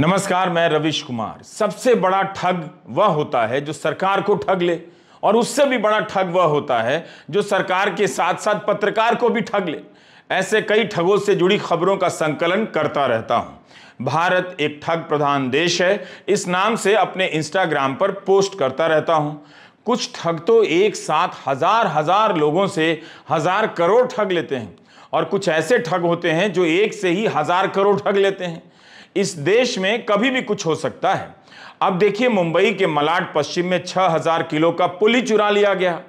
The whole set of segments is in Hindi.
नमस्कार मैं रविश कुमार सबसे बड़ा ठग वह होता है जो सरकार को ठग ले और उससे भी बड़ा ठग वह होता है जो सरकार के साथ साथ पत्रकार को भी ठग ले ऐसे कई ठगों से जुड़ी खबरों का संकलन करता रहता हूं भारत एक ठग प्रधान देश है इस नाम से अपने इंस्टाग्राम पर पोस्ट करता रहता हूं कुछ ठग तो एक साथ हजार हजार लोगों से हजार करोड़ ठग लेते हैं और कुछ ऐसे ठग होते हैं जो एक से ही हजार करोड़ ठग लेते हैं इस देश में कभी भी कुछ हो सकता है अब देखिए मुंबई के मलाड पश्चिम में 6000 किलो का पुल ही चुरा लिया गया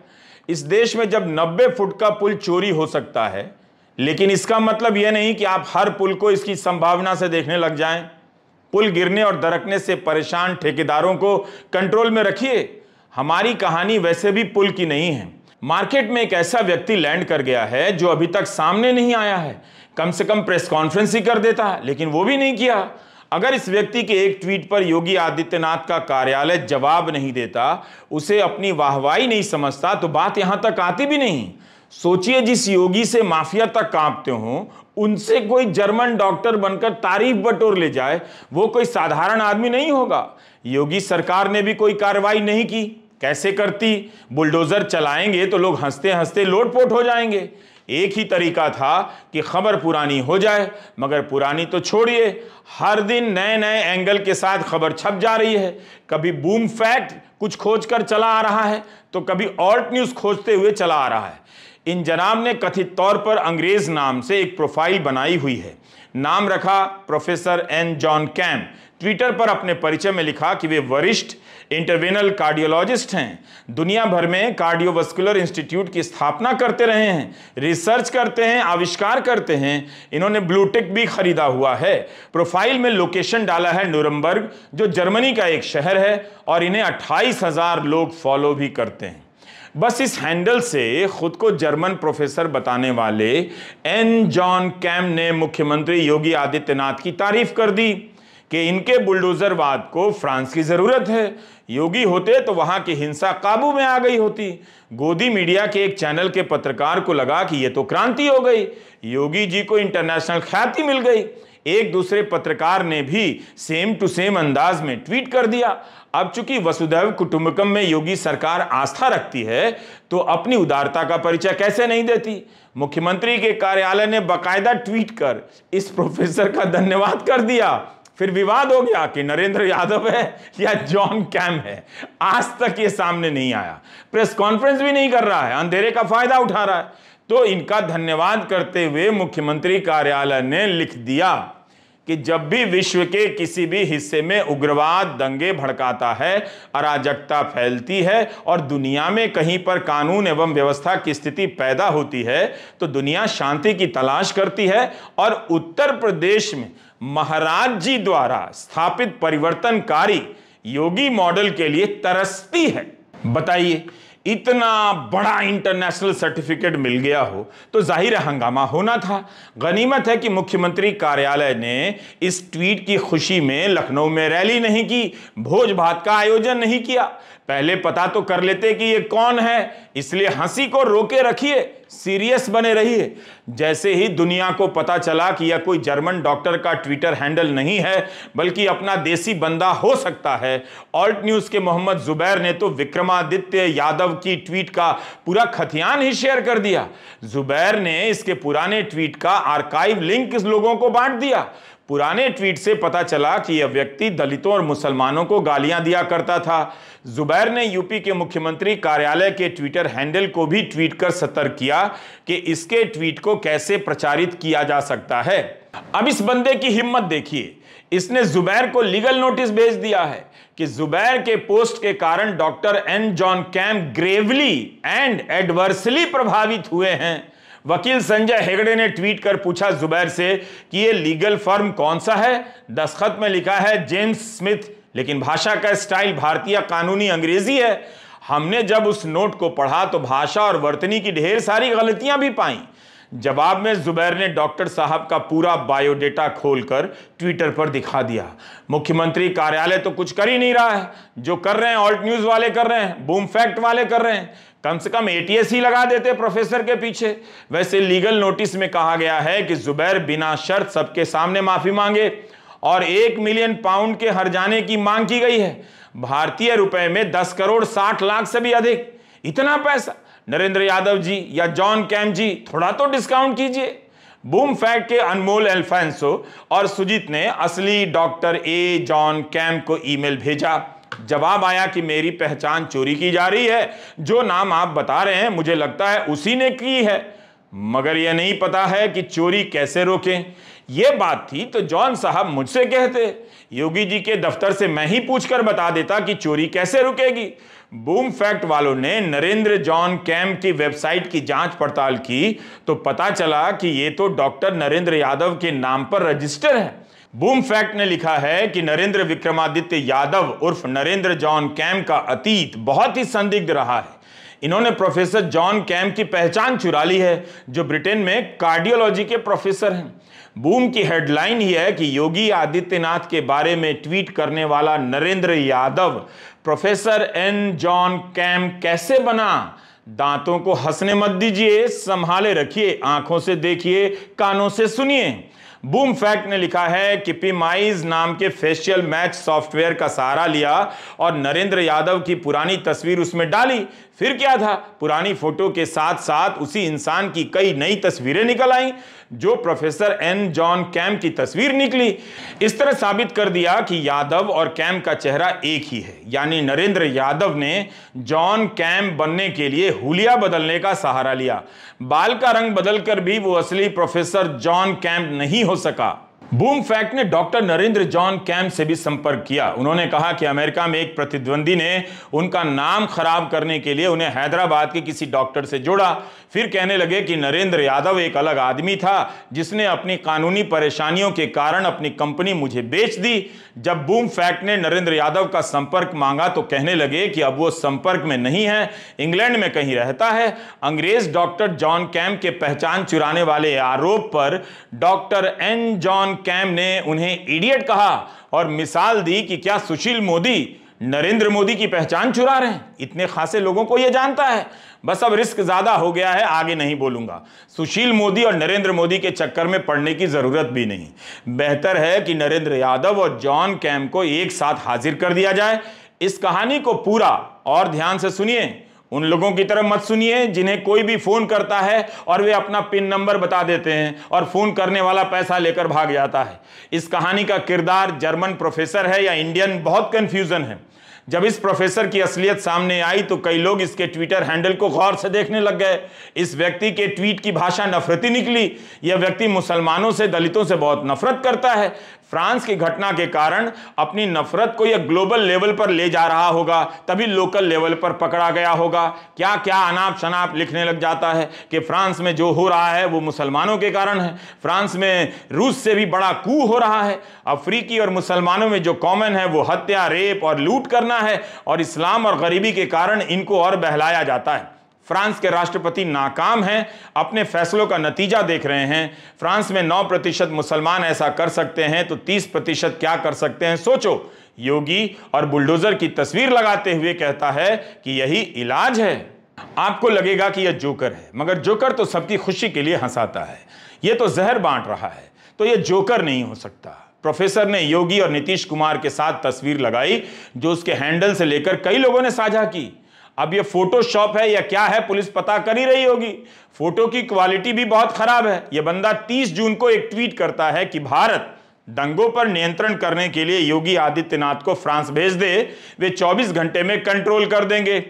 इस देश में जब 90 फुट का पुल चोरी हो सकता है लेकिन इसका मतलब यह नहीं कि आप हर पुल को इसकी संभावना से देखने लग जाएं। पुल गिरने और दरकने से परेशान ठेकेदारों को कंट्रोल में रखिए हमारी कहानी वैसे भी पुल की नहीं है मार्केट में एक ऐसा व्यक्ति लैंड कर गया है जो अभी तक सामने नहीं आया है कम से कम प्रेस कॉन्फ्रेंस ही कर देता लेकिन वो भी नहीं किया अगर इस व्यक्ति के एक ट्वीट पर योगी आदित्यनाथ का कार्यालय जवाब नहीं देता उसे अपनी वाहवाही नहीं समझता तो बात यहां तक आती भी नहीं सोचिए जिस योगी से माफिया तक कांपते हो उनसे कोई जर्मन डॉक्टर बनकर तारीफ बटोर ले जाए वो कोई साधारण आदमी नहीं होगा योगी सरकार ने भी कोई कार्रवाई नहीं की कैसे करती बुलडोज़र चलाएंगे तो लोग हंसते हंसते लोटपोट हो जाएंगे एक ही तरीका था कि खबर पुरानी हो जाए मगर पुरानी तो छोड़िए हर दिन नए नए एंगल के साथ खबर छप जा रही है कभी बूम फैक्ट कुछ खोज कर चला आ रहा है तो कभी ऑल्ट न्यूज़ खोजते हुए चला आ रहा है इन जनाब ने कथित तौर पर अंग्रेज़ नाम से एक प्रोफाइल बनाई हुई है नाम रखा professor N John Kemp Twitter पर अपने परिचय में लिखा कि वे वरिष्ठ इंटरवेनल कार्डियोलॉजिस्ट हैं दुनिया भर में कार्डियोवास्कुलर इंस्टीट्यूट की स्थापना करते रहे हैं रिसर्च करते हैं आविष्कार करते हैं इन्होंने ब्लूटेक भी खरीदा हुआ है प्रोफाइल में लोकेशन डाला है नूरम्बर्ग जो जर्मनी का एक शहर है और इन्हें अट्ठाईस हजार लोग फॉलो भी करते हैं बस इस हैंडल से खुद को जर्मन प्रोफेसर बताने वाले एन जॉन कैम ने मुख्यमंत्री योगी आदित्यनाथ की तारीफ कर दी कि इनके बुलडोज़रवाद को फ्रांस की ज़रूरत है योगी होते तो वहां की हिंसा काबू में आ गई होती गोदी मीडिया के एक चैनल के पत्रकार को लगा कि ये तो क्रांति हो गई योगी जी को इंटरनेशनल ख्याति मिल गई एक दूसरे पत्रकार ने भी सेम टू सेम अंदाज में ट्वीट कर दिया अब चूंकि वसुधैव कुटुंबकम में योगी सरकार आस्था रखती है तो अपनी उदारता का परिचय कैसे नहीं देती मुख्यमंत्री के कार्यालय ने बकायदा ट्वीट कर इस प्रोफेसर का धन्यवाद कर दिया फिर विवाद हो गया कि नरेंद्र यादव है या जॉन कैम है आज तक ये सामने नहीं आया प्रेस कॉन्फ्रेंस भी नहीं कर रहा है अंधेरे का फायदा उठा रहा है तो इनका धन्यवाद करते हुए मुख्यमंत्री कार्यालय ने लिख दिया कि जब भी विश्व के किसी भी हिस्से में उग्रवाद दंगे भड़काता है अराजकता फैलती है और दुनिया में कहीं पर कानून एवं व्यवस्था की स्थिति पैदा होती है तो दुनिया शांति की तलाश करती है और उत्तर प्रदेश में महाराज जी द्वारा स्थापित परिवर्तनकारी योगी मॉडल के लिए तरसती है बताइए इतना बड़ा इंटरनेशनल सर्टिफिकेट मिल गया हो तो जाहिर हंगामा होना था गनीमत है कि मुख्यमंत्री कार्यालय ने इस ट्वीट की खुशी में लखनऊ में रैली नहीं की भोज भात का आयोजन नहीं किया पहले पता तो कर लेते कि ये कौन है इसलिए हंसी को रोके रखिए सीरियस बने रहिए जैसे ही दुनिया को पता चला कि यह कोई जर्मन डॉक्टर का ट्विटर हैंडल नहीं है बल्कि अपना देसी बंदा हो सकता है ऑल्ट न्यूज़ के मोहम्मद जुबैर ने तो विक्रमादित्य यादव की ट्वीट का पूरा खतियान ही शेयर कर दिया जुबैर ने इसके पुराने ट्वीट का आर्काइव लिंक लोगों को बांट दिया पुराने ट्वीट से पता चला कि यह व्यक्ति दलितों और मुसलमानों को गालियां दिया करता था जुबैर ने यूपी के मुख्यमंत्री कार्यालय के ट्विटर हैंडल को भी ट्वीट कर सतर्क किया कि इसके ट्वीट को कैसे प्रचारित किया जा सकता है अब इस बंदे की हिम्मत देखिए इसने जुबैर को लीगल नोटिस भेज दिया है कि जुबैर के पोस्ट के कारण doctor N John Camm gravely and adversely प्रभावित हुए हैं वकील संजय हेगड़े ने ट्वीट कर पूछा जुबैर से कि ये लीगल फर्म कौन सा है दस्खत में लिखा है जेम्स स्मिथ लेकिन भाषा का स्टाइल भारतीय कानूनी अंग्रेजी है हमने जब उस नोट को पढ़ा तो भाषा और वर्तनी की ढेर सारी गलतियां भी पाई जवाब में जुबैर ने डॉक्टर साहब का पूरा बायोडेटा खोलकर ट्विटर पर दिखा दिया मुख्यमंत्री कार्यालय तो कुछ कर ही नहीं रहा है जो कर रहे हैं ऑल्ट न्यूज वाले कर रहे हैं बूम फैक्ट वाले कर रहे हैं कम से कम एटीएस ही लगा देते प्रोफेसर के पीछे वैसे लीगल नोटिस में कहा गया है कि जुबैर बिना शर्त सबके सामने माफी मांगे और एक मिलियन पाउंड के हर जाने की मांग की गई है भारतीय रुपए में दस करोड़ साठ लाख से भी अधिक इतना पैसा नरेंद्र यादव जी या जॉन कैम जी थोड़ा तो डिस्काउंट कीजिए बूम फैक्ट के अनमोल एल्फेंसो और सुजीत ने असली डॉक्टर ए जॉन कैम को ईमेल भेजा जवाब आया कि मेरी पहचान चोरी की जा रही है जो नाम आप बता रहे हैं मुझे लगता है उसी ने की है मगर यह नहीं पता है कि चोरी कैसे रोकें ये बात थी तो जॉन साहब मुझसे कहते योगी जी के दफ्तर से मैं ही पूछकर बता देता कि चोरी कैसे रुकेगी बूम फैक्ट वालों ने नरेंद्र जॉन कैम्प की वेबसाइट की जांच पड़ताल की तो पता चला कि ये तो डॉक्टर नरेंद्र यादव के नाम पर रजिस्टर है बूम फैक्ट ने लिखा है कि नरेंद्र विक्रमादित्य यादव उर्फ नरेंद्र जॉन कैम का अतीत बहुत ही संदिग्ध रहा है इन्होंने प्रोफेसर जॉन कैम की पहचान चुरा ली है जो ब्रिटेन में कार्डियोलॉजी के प्रोफेसर हैं बूम की हेडलाइन ही है कि योगी आदित्यनाथ के बारे में ट्वीट करने वाला Narendra Yadav professor N John Camm कैसे बना दांतों को हंसने मत दीजिए संभाले रखिए आंखों से देखिए कानों से सुनिए बूम फैक्ट ने लिखा है कि पीमाइज नाम के फेशियल मैच सॉफ्टवेयर का सहारा लिया और नरेंद्र यादव की पुरानी तस्वीर उसमें डाली फिर क्या था पुरानी फोटो के साथ साथ उसी इंसान की कई नई तस्वीरें निकल आईं जो प्रोफेसर एन जॉन कैम की तस्वीर निकली इस तरह साबित कर दिया कि यादव और कैम का चेहरा एक ही है यानी नरेंद्र यादव ने जॉन कैम बनने के लिए हुलिया बदलने का सहारा लिया बाल का रंग बदलकर भी वो असली प्रोफेसर जॉन कैम्प नहीं हो सका बूम फैक्ट ने डॉक्टर नरेंद्र जॉन कैम्प से भी संपर्क किया उन्होंने कहा कि अमेरिका में एक प्रतिद्वंदी ने उनका नाम खराब करने के लिए उन्हें हैदराबाद के किसी डॉक्टर से जोड़ा फिर कहने लगे कि नरेंद्र यादव एक अलग आदमी था जिसने अपनी कानूनी परेशानियों के कारण अपनी कंपनी मुझे बेच दी जब बूम फैक्ट ने नरेंद्र यादव का संपर्क मांगा तो कहने लगे कि अब वो संपर्क में नहीं है इंग्लैंड में कहीं रहता है अंग्रेज डॉक्टर जॉन कैम के पहचान चुराने वाले आरोप पर डॉक्टर एन जॉन कैम ने उन्हें इडियट कहा और मिसाल दी कि क्या सुशील मोदी नरेंद्र मोदी की पहचान चुरा रहे हैं इतने खासे लोगों को यह जानता है बस अब रिस्क ज्यादा हो गया है आगे नहीं बोलूंगा सुशील मोदी और नरेंद्र मोदी के चक्कर में पड़ने की जरूरत भी नहीं बेहतर है कि नरेंद्र यादव और जॉन कैम को एक साथ हाजिर कर दिया जाए इस कहानी को पूरा और ध्यान से सुनिए उन लोगों की तरफ मत सुनिए जिन्हें कोई भी फ़ोन करता है और वे अपना पिन नंबर बता देते हैं और फ़ोन करने वाला पैसा लेकर भाग जाता है इस कहानी का किरदार जर्मन प्रोफेसर है या इंडियन बहुत कन्फ्यूज़न है जब इस प्रोफेसर की असलियत सामने आई तो कई लोग इसके ट्विटर हैंडल को गौर से देखने लग गए इस व्यक्ति के ट्वीट की भाषा नफरती निकली यह व्यक्ति मुसलमानों से दलितों से बहुत नफरत करता है फ्रांस की घटना के कारण अपनी नफरत को यह ग्लोबल लेवल पर ले जा रहा होगा तभी लोकल लेवल पर पकड़ा गया होगा क्या क्या अनाप शनाप लिखने लग जाता है कि फ्रांस में जो हो रहा है वो मुसलमानों के कारण है फ्रांस में रूस से भी बड़ा कू हो रहा है अफ्रीकी और मुसलमानों में जो कॉमन है वो हत्या रेप और लूट करना है और इस्लाम और गरीबी के कारण इनको और बहलाया जाता है फ्रांस के राष्ट्रपति नाकाम हैं अपने फैसलों का नतीजा देख रहे हैं फ्रांस में 9 प्रतिशत मुसलमान ऐसा कर सकते हैं तो 30 प्रतिशत क्या कर सकते हैं सोचो योगी और बुलडोजर की तस्वीर लगाते हुए कहता है कि यही इलाज है आपको लगेगा कि यह जोकर है मगर जोकर तो सबकी खुशी के लिए हंसाता है यह तो जहर बांट रहा है तो यह जोकर नहीं हो सकता प्रोफेसर ने योगी और नीतीश कुमार के साथ तस्वीर लगाई जो उसके हैंडल से लेकर कई लोगों ने साझा की अब ये फोटोशॉप है या क्या है पुलिस पता कर ही रही होगी फोटो की क्वालिटी भी बहुत खराब है ये बंदा 30 जून को एक ट्वीट करता है कि भारत दंगों पर नियंत्रण करने के लिए योगी आदित्यनाथ को फ्रांस भेज दे वे 24 घंटे में कंट्रोल कर देंगे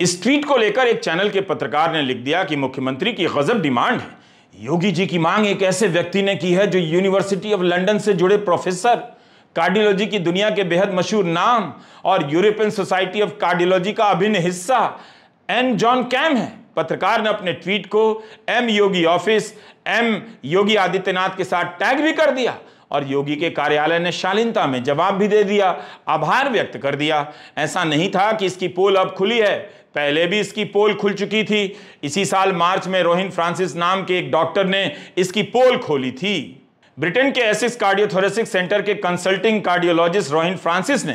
इस ट्वीट को लेकर एक चैनल के पत्रकार ने लिख दिया कि मुख्यमंत्री की गजब डिमांड है योगी जी की मांग एक ऐसे व्यक्ति ने की है जो यूनिवर्सिटी ऑफ लंडन से जुड़े प्रोफेसर कार्डियोलॉजी की दुनिया के बेहद मशहूर नाम और यूरोपियन सोसाइटी ऑफ कार्डियोलॉजी का अभिन्न हिस्सा एन जॉन कैम है पत्रकार ने अपने ट्वीट को M Yogi office M Yogi Adityanath के साथ टैग भी कर दिया और योगी के कार्यालय ने शालीनता में जवाब भी दे दिया आभार व्यक्त कर दिया ऐसा नहीं था कि इसकी पोल अब खुली है पहले भी इसकी पोल खुल चुकी थी इसी साल मार्च में रोहिन फ्रांसिस नाम के एक डॉक्टर ने इसकी पोल खोली थी ब्रिटेन के एसिस कार्डियोथोरेसिक सेंटर के कंसल्टिंग कार्डियोलॉजिस्ट रोहिन फ्रांसिस ने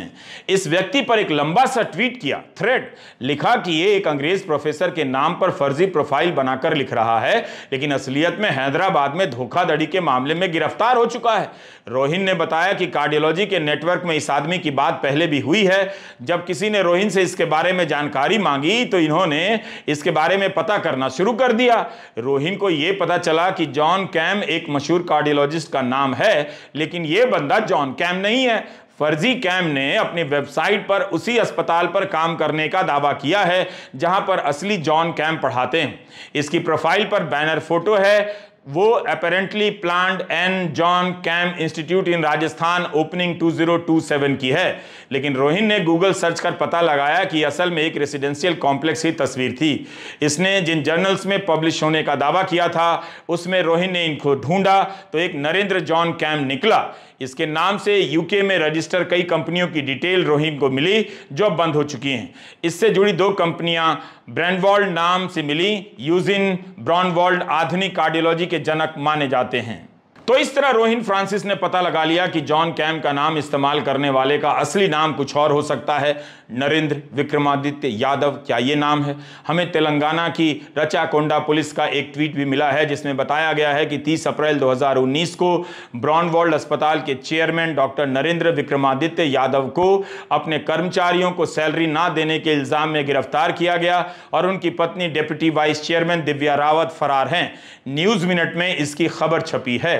इस व्यक्ति पर एक लंबा सा ट्वीट किया थ्रेड लिखा कि ये एक अंग्रेज प्रोफेसर के नाम पर फर्जी प्रोफाइल बनाकर लिख रहा है लेकिन असलियत में हैदराबाद में धोखाधड़ी के मामले में गिरफ्तार हो चुका है रोहिन ने बताया कि कार्डियोलॉजी के नेटवर्क में इस आदमी की बात पहले भी हुई है जब किसी ने रोहिन से इसके बारे में जानकारी मांगी तो इन्होंने इसके बारे में पता करना शुरू कर दिया रोहिन को यह पता चला कि जॉन कैम एक मशहूर कार्डियोलॉजिस्ट उसका नाम है लेकिन यह बंदा जॉन कैम नहीं है फर्जी कैम ने अपनी वेबसाइट पर उसी अस्पताल पर काम करने का दावा किया है जहां पर असली जॉन कैम पढ़ाते हैं इसकी प्रोफाइल पर बैनर फोटो है वो apparently planned N John Camm institute in Rajasthan opening 2027 की है लेकिन रोहिन ने गूगल सर्च कर पता लगाया कि असल में एक रेसिडेंशियल कॉम्प्लेक्स ही तस्वीर थी इसने जिन जर्नल्स में पब्लिश होने का दावा किया था उसमें रोहिन ने इनको ढूंढा तो एक नरेंद्र जॉन कैम निकला इसके नाम से यूके में रजिस्टर कई कंपनियों की डिटेल रोहिंग को मिली जो बंद हो चुकी हैं इससे जुड़ी दो कंपनियां ब्रैंडवॉल्ड नाम से मिली यूजिन ब्रॉनवॉल्ड आधुनिक कार्डियोलॉजी के जनक माने जाते हैं तो इस तरह रोहिन फ्रांसिस ने पता लगा लिया कि जॉन कैम का नाम इस्तेमाल करने वाले का असली नाम कुछ और हो सकता है नरेंद्र विक्रमादित्य यादव क्या ये नाम है हमें तेलंगाना की रचाकोंडा पुलिस का एक ट्वीट भी मिला है जिसमें बताया गया है कि 30 अप्रैल 2019 को वर्ल्ड अस्पताल के चेयरमैन डॉक्टर नरेंद्र विक्रमादित्य यादव को अपने कर्मचारियों को सैलरी ना देने के इल्ज़ाम में गिरफ्तार किया गया और उनकी पत्नी deputy vice chairman Divya Rawat फरार हैं न्यूज़ मिनट में इसकी खबर छपी है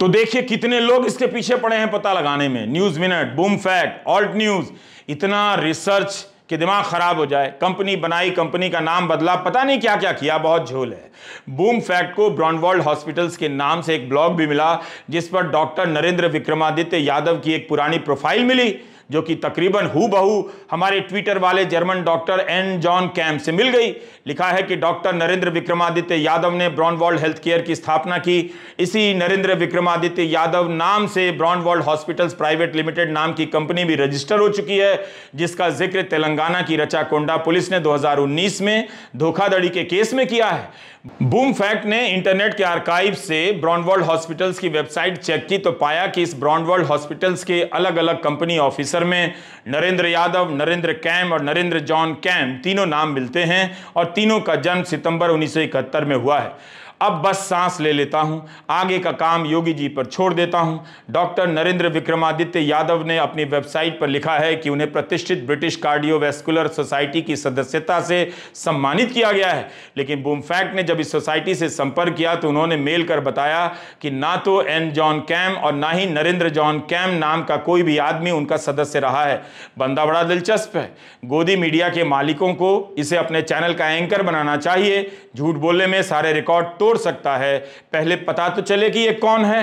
तो देखिए कितने लोग इसके पीछे पड़े हैं पता लगाने में news minute Boom Fact Alt News इतना रिसर्च कि दिमाग ख़राब हो जाए कंपनी बनाई कंपनी का नाम बदला पता नहीं क्या क्या किया बहुत झोल है बूम फैक्ट को ब्रॉन्डवर्ल्ड हॉस्पिटल्स के नाम से एक ब्लॉग भी मिला जिस पर डॉक्टर नरेंद्र विक्रमादित्य यादव की एक पुरानी प्रोफाइल मिली जो कि तकरीबन हु बहु हमारे ट्विटर वाले German doctor N John Kemp से मिल गई लिखा है कि डॉक्टर नरेंद्र विक्रमादित्य यादव ने वर्ल्ड हेल्थ केयर की स्थापना की इसी नरेंद्र विक्रमादित्य यादव नाम से वर्ल्ड हॉस्पिटल्स प्राइवेट लिमिटेड नाम की कंपनी भी रजिस्टर हो चुकी है जिसका जिक्र तेलंगाना की रचाकोंडा पुलिस ने दो में धोखाधड़ी के केस में किया है बूम फैक्ट ने इंटरनेट के आर्काइव से वर्ल्ड हॉस्पिटल्स की वेबसाइट चेक की तो पाया कि इस वर्ल्ड हॉस्पिटल्स के अलग अलग कंपनी ऑफिसर परिसर में नरेंद्र यादव नरेंद्र कैम और नरेंद्र जॉन कैम तीनों नाम मिलते हैं और तीनों का जन्म सितंबर उन्नीस में हुआ है अब बस सांस ले लेता हूं आगे का काम योगी जी पर छोड़ देता हूं डॉक्टर नरेंद्र विक्रमादित्य यादव ने अपनी वेबसाइट पर लिखा है कि उन्हें प्रतिष्ठित ब्रिटिश कार्डियोवेस्कुलर सोसाइटी की सदस्यता से सम्मानित किया गया है लेकिन बूमफैक्ट ने जब इस सोसाइटी से संपर्क किया तो उन्होंने मेल कर बताया कि ना तो एन जॉन कैम और ना ही नरेंद्र जॉन कैम नाम का कोई भी आदमी उनका सदस्य रहा है बंदा बड़ा दिलचस्प है गोदी मीडिया के मालिकों को इसे अपने चैनल का एंकर बनाना चाहिए झूठ बोलने में सारे रिकॉर्ड तो तोड़ सकता है पहले पता तो चले कि ये कौन है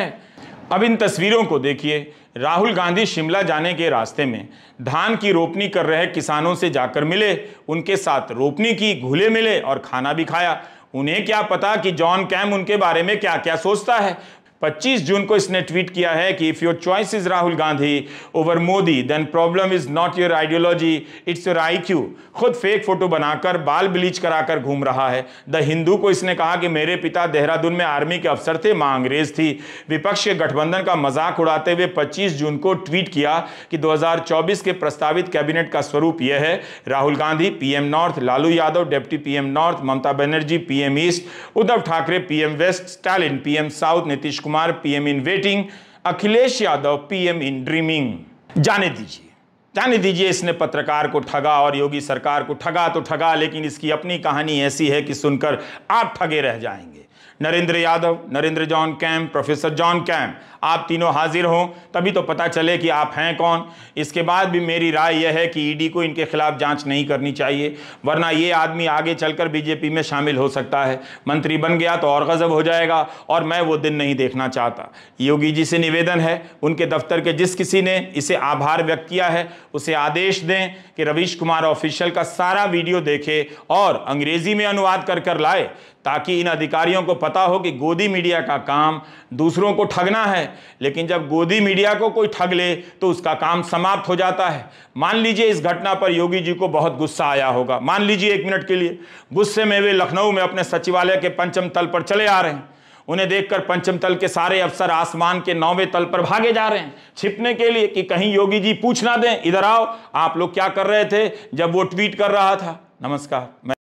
अब इन तस्वीरों को देखिए राहुल गांधी शिमला जाने के रास्ते में धान की रोपनी कर रहे किसानों से जाकर मिले उनके साथ रोपनी की घुले मिले और खाना भी खाया उन्हें क्या पता कि जॉन कैम उनके बारे में क्या क्या सोचता है 25 जून को इसने ट्वीट किया है कि if your choice is Rahul Gandhi over Modi then problem is not your ideology it's your eye खुद फेक फोटो बनाकर बाल ब्लीच कराकर घूम रहा है द हिंदू को इसने कहा कि मेरे पिता देहरादून में आर्मी के अफसर थे मां अंग्रेज थी विपक्ष के गठबंधन का मजाक उड़ाते हुए 25 जून को ट्वीट किया कि 2024 के प्रस्तावित कैबिनेट का स्वरूप यह है Rahul Gandhi PM north Lalu Yadav deputy PM north Mamata Banerjee PM east Uddhav Thackeray PM west Stalin PM south Nitish Kumar Kumar PM in waiting Akhilesh Yadav PM in dreaming जाने दीजिए जाने दीजिए इसने पत्रकार को ठगा और योगी सरकार को ठगा तो ठगा लेकिन इसकी अपनी कहानी ऐसी है कि सुनकर आप ठगे रह जाएंगे Narendra Yadav Narendra John Camp professor John Camp आप तीनों हाजिर हों तभी तो पता चले कि आप हैं कौन इसके बाद भी मेरी राय यह है कि ईडी e को इनके खिलाफ जांच नहीं करनी चाहिए वरना ये आदमी आगे चलकर बीजेपी में शामिल हो सकता है मंत्री बन गया तो और गजब हो जाएगा और मैं वो दिन नहीं देखना चाहता योगी जी से निवेदन है उनके दफ्तर के जिस किसी ने इसे आभार व्यक्त किया है उसे आदेश दें कि रवीश कुमार ऑफिशियल का सारा वीडियो देखे और अंग्रेजी में अनुवाद कर कर लाए ताकि इन अधिकारियों को पता हो कि गोदी मीडिया का काम दूसरों को ठगना है लेकिन जब गोदी मीडिया को कोई ठग ले तो उसका काम समाप्त हो जाता है मान लीजिए इस घटना पर योगी जी को बहुत गुस्सा आया होगा मान लीजिए एक मिनट के लिए गुस्से में वे लखनऊ में अपने सचिवालय के पंचम तल पर चले आ रहे हैं उन्हें देखकर पंचम तल के सारे अफसर आसमान के नौवें तल पर भागे जा रहे हैं छिपने के लिए कि कहीं योगी जी पूछ ना दें इधर आओ आप लोग क्या कर रहे थे जब वो ट्वीट कर रहा था नमस्कार मैं